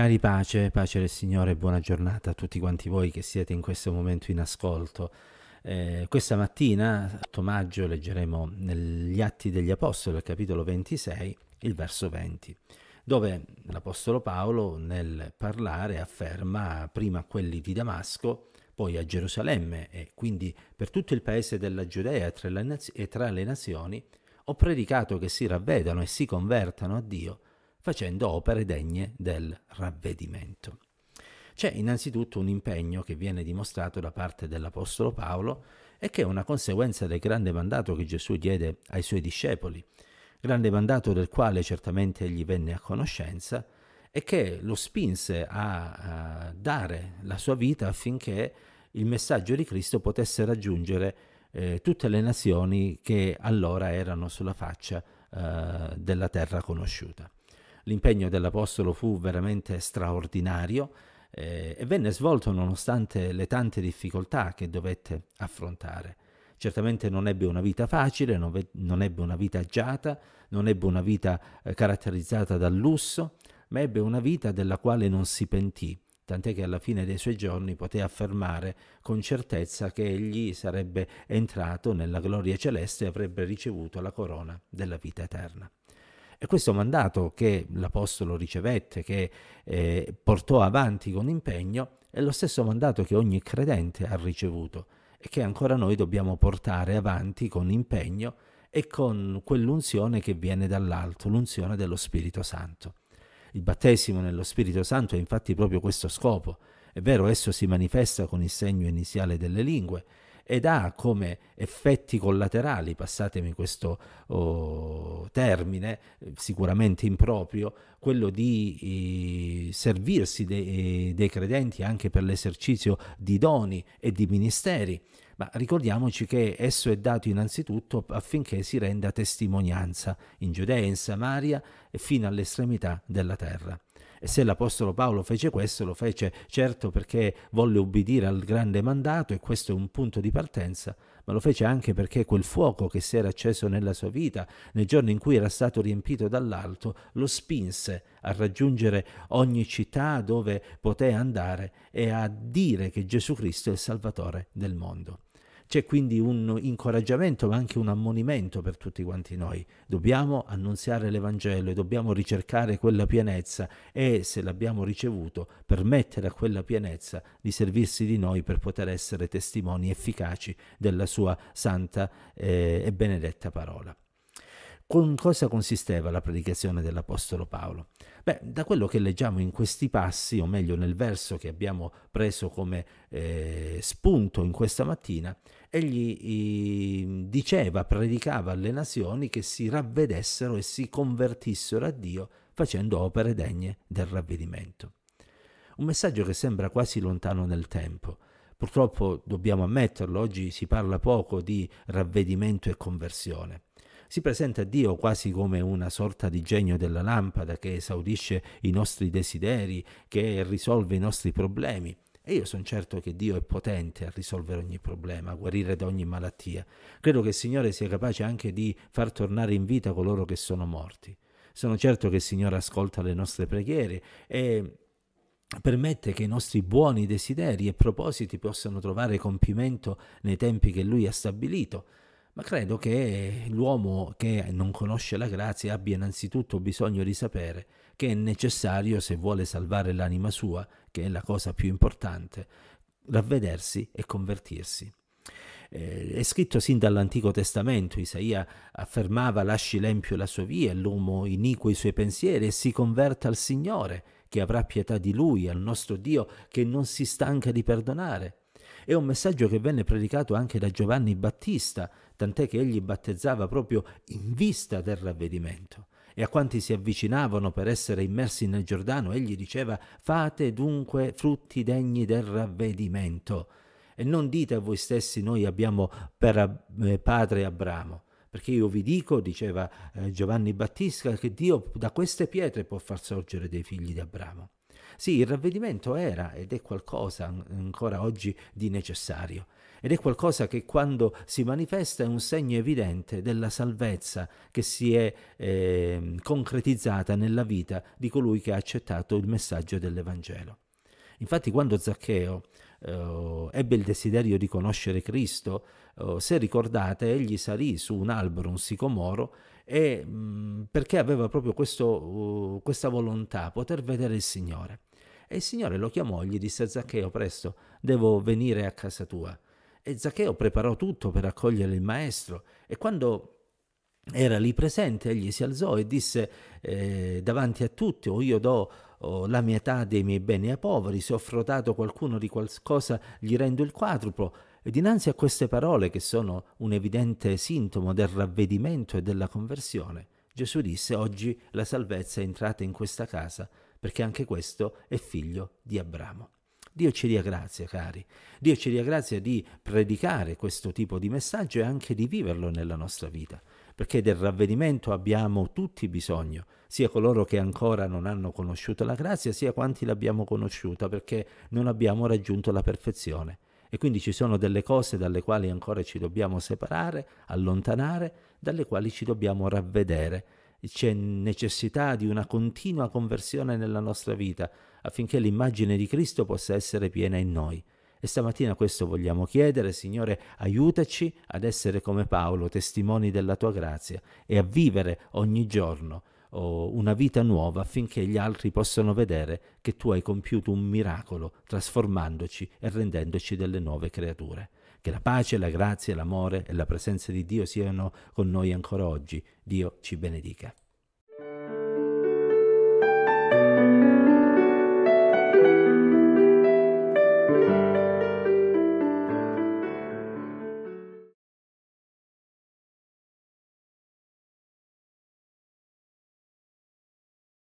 Cari pace, pace del Signore, buona giornata a tutti quanti voi che siete in questo momento in ascolto. Eh, questa mattina, 8 maggio, leggeremo negli Atti degli Apostoli, capitolo 26, il verso 20, dove l'Apostolo Paolo nel parlare afferma prima quelli di Damasco, poi a Gerusalemme e quindi per tutto il paese della Giudea e tra le nazioni, ho predicato che si ravvedano e si convertano a Dio facendo opere degne del ravvedimento. C'è innanzitutto un impegno che viene dimostrato da parte dell'Apostolo Paolo e che è una conseguenza del grande mandato che Gesù diede ai suoi discepoli, grande mandato del quale certamente egli venne a conoscenza e che lo spinse a, a dare la sua vita affinché il messaggio di Cristo potesse raggiungere eh, tutte le nazioni che allora erano sulla faccia eh, della terra conosciuta. L'impegno dell'Apostolo fu veramente straordinario eh, e venne svolto nonostante le tante difficoltà che dovette affrontare. Certamente non ebbe una vita facile, non, non ebbe una vita agiata, non ebbe una vita eh, caratterizzata dal lusso, ma ebbe una vita della quale non si pentì, tant'è che alla fine dei suoi giorni poté affermare con certezza che egli sarebbe entrato nella gloria celeste e avrebbe ricevuto la corona della vita eterna. E questo mandato che l'Apostolo ricevette, che eh, portò avanti con impegno, è lo stesso mandato che ogni credente ha ricevuto e che ancora noi dobbiamo portare avanti con impegno e con quell'unzione che viene dall'alto, l'unzione dello Spirito Santo. Il battesimo nello Spirito Santo ha infatti proprio questo scopo. È vero, esso si manifesta con il segno iniziale delle lingue ed ha come effetti collaterali, passatemi questo oh, termine, sicuramente improprio, quello di servirsi dei, eh, dei credenti anche per l'esercizio di doni e di ministeri ma ricordiamoci che esso è dato innanzitutto affinché si renda testimonianza in Giudea e in Samaria e fino all'estremità della terra. E se l'Apostolo Paolo fece questo, lo fece certo perché volle ubbidire al grande mandato e questo è un punto di partenza, ma lo fece anche perché quel fuoco che si era acceso nella sua vita, nei giorni in cui era stato riempito dall'alto, lo spinse a raggiungere ogni città dove poté andare e a dire che Gesù Cristo è il Salvatore del mondo. C'è quindi un incoraggiamento ma anche un ammonimento per tutti quanti noi. Dobbiamo annunziare l'Evangelo e dobbiamo ricercare quella pienezza e se l'abbiamo ricevuto permettere a quella pienezza di servirsi di noi per poter essere testimoni efficaci della sua santa eh, e benedetta parola. Con cosa consisteva la predicazione dell'Apostolo Paolo? Beh, da quello che leggiamo in questi passi, o meglio nel verso che abbiamo preso come eh, spunto in questa mattina, egli eh, diceva, predicava alle nazioni che si ravvedessero e si convertissero a Dio facendo opere degne del ravvedimento. Un messaggio che sembra quasi lontano nel tempo. Purtroppo dobbiamo ammetterlo, oggi si parla poco di ravvedimento e conversione si presenta Dio quasi come una sorta di genio della lampada che esaudisce i nostri desideri, che risolve i nostri problemi. E io sono certo che Dio è potente a risolvere ogni problema, a guarire da ogni malattia. Credo che il Signore sia capace anche di far tornare in vita coloro che sono morti. Sono certo che il Signore ascolta le nostre preghiere e permette che i nostri buoni desideri e propositi possano trovare compimento nei tempi che Lui ha stabilito ma credo che l'uomo che non conosce la grazia abbia innanzitutto bisogno di sapere che è necessario, se vuole salvare l'anima sua, che è la cosa più importante, ravvedersi e convertirsi. Eh, è scritto sin dall'Antico Testamento, Isaia affermava lasci l'empio la sua via, l'uomo iniquo i suoi pensieri e si converta al Signore, che avrà pietà di lui, al nostro Dio, che non si stanca di perdonare. È un messaggio che venne predicato anche da Giovanni Battista, tant'è che egli battezzava proprio in vista del ravvedimento. E a quanti si avvicinavano per essere immersi nel Giordano, egli diceva fate dunque frutti degni del ravvedimento. E non dite a voi stessi noi abbiamo per eh, padre Abramo perché io vi dico, diceva eh, Giovanni Battista, che Dio da queste pietre può far sorgere dei figli di Abramo. Sì, il ravvedimento era ed è qualcosa ancora oggi di necessario. Ed è qualcosa che quando si manifesta è un segno evidente della salvezza che si è eh, concretizzata nella vita di colui che ha accettato il messaggio dell'Evangelo. Infatti quando Zaccheo eh, ebbe il desiderio di conoscere Cristo, eh, se ricordate, egli salì su un albero, un sicomoro, e mh, mhmm, perché aveva proprio questo, uh, questa volontà, poter vedere il Signore. E il Signore lo chiamò e gli disse a Zaccheo, presto, devo venire a casa tua. E Zaccheo preparò tutto per accogliere il maestro e quando era lì presente, egli si alzò e disse eh, davanti a tutti, o io do oh, la metà dei miei beni ai poveri, se ho frodato qualcuno di qualcosa gli rendo il quadruplo, e dinanzi a queste parole, che sono un evidente sintomo del ravvedimento e della conversione, Gesù disse oggi la salvezza è entrata in questa casa perché anche questo è figlio di Abramo. Dio ci dia grazia, cari. Dio ci dia grazia di predicare questo tipo di messaggio e anche di viverlo nella nostra vita, perché del ravvedimento abbiamo tutti bisogno, sia coloro che ancora non hanno conosciuto la grazia, sia quanti l'abbiamo conosciuta perché non abbiamo raggiunto la perfezione. E quindi ci sono delle cose dalle quali ancora ci dobbiamo separare, allontanare, dalle quali ci dobbiamo ravvedere. C'è necessità di una continua conversione nella nostra vita affinché l'immagine di Cristo possa essere piena in noi. E stamattina questo vogliamo chiedere, Signore, aiutaci ad essere come Paolo, testimoni della tua grazia e a vivere ogni giorno o una vita nuova affinché gli altri possano vedere che tu hai compiuto un miracolo trasformandoci e rendendoci delle nuove creature. Che la pace, la grazia, l'amore e la presenza di Dio siano con noi ancora oggi. Dio ci benedica.